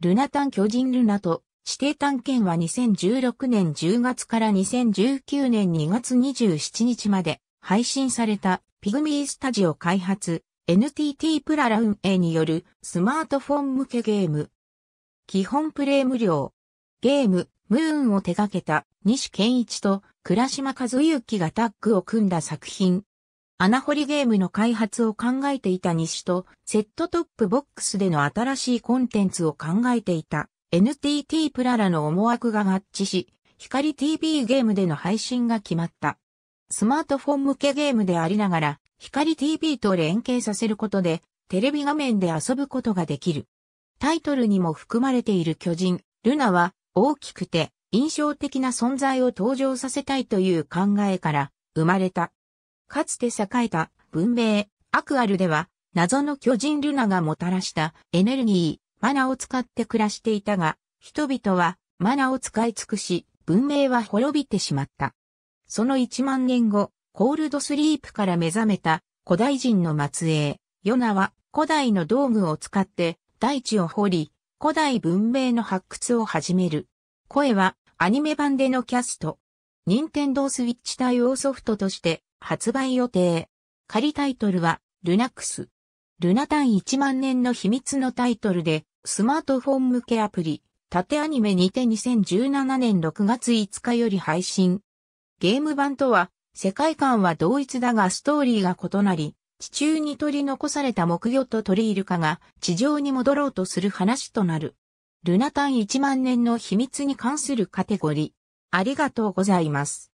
ルナタン巨人ルナと指定探検は2016年10月から2019年2月27日まで配信されたピグミースタジオ開発 NTT プララ運営によるスマートフォン向けゲーム。基本プレイ無料。ゲーム、ムーンを手掛けた西健一と倉島和幸がタッグを組んだ作品穴掘りゲームの開発を考えていた西と、セットトップボックスでの新しいコンテンツを考えていた NTT プララの思惑が合致し、光 TV ゲームでの配信が決まった。スマートフォン向けゲームでありながら、光 TV と連携させることで、テレビ画面で遊ぶことができる。タイトルにも含まれている巨人、ルナは、大きくて、印象的な存在を登場させたいという考えから、生まれた。かつて栄えた文明、アクアルでは、謎の巨人ルナがもたらしたエネルギー、マナを使って暮らしていたが、人々はマナを使い尽くし、文明は滅びてしまった。その1万年後、コールドスリープから目覚めた古代人の末裔、ヨナは古代の道具を使って大地を掘り、古代文明の発掘を始める。声はアニメ版でのキャスト。任天堂スイッチ対応ソフトとして発売予定。仮タイトルは、ルナックス。ルナタン1万年の秘密のタイトルで、スマートフォン向けアプリ、縦アニメにて2017年6月5日より配信。ゲーム版とは、世界観は同一だがストーリーが異なり、地中に取り残された木魚と鳥イルカが地上に戻ろうとする話となる。ルナタン1万年の秘密に関するカテゴリー。ありがとうございます。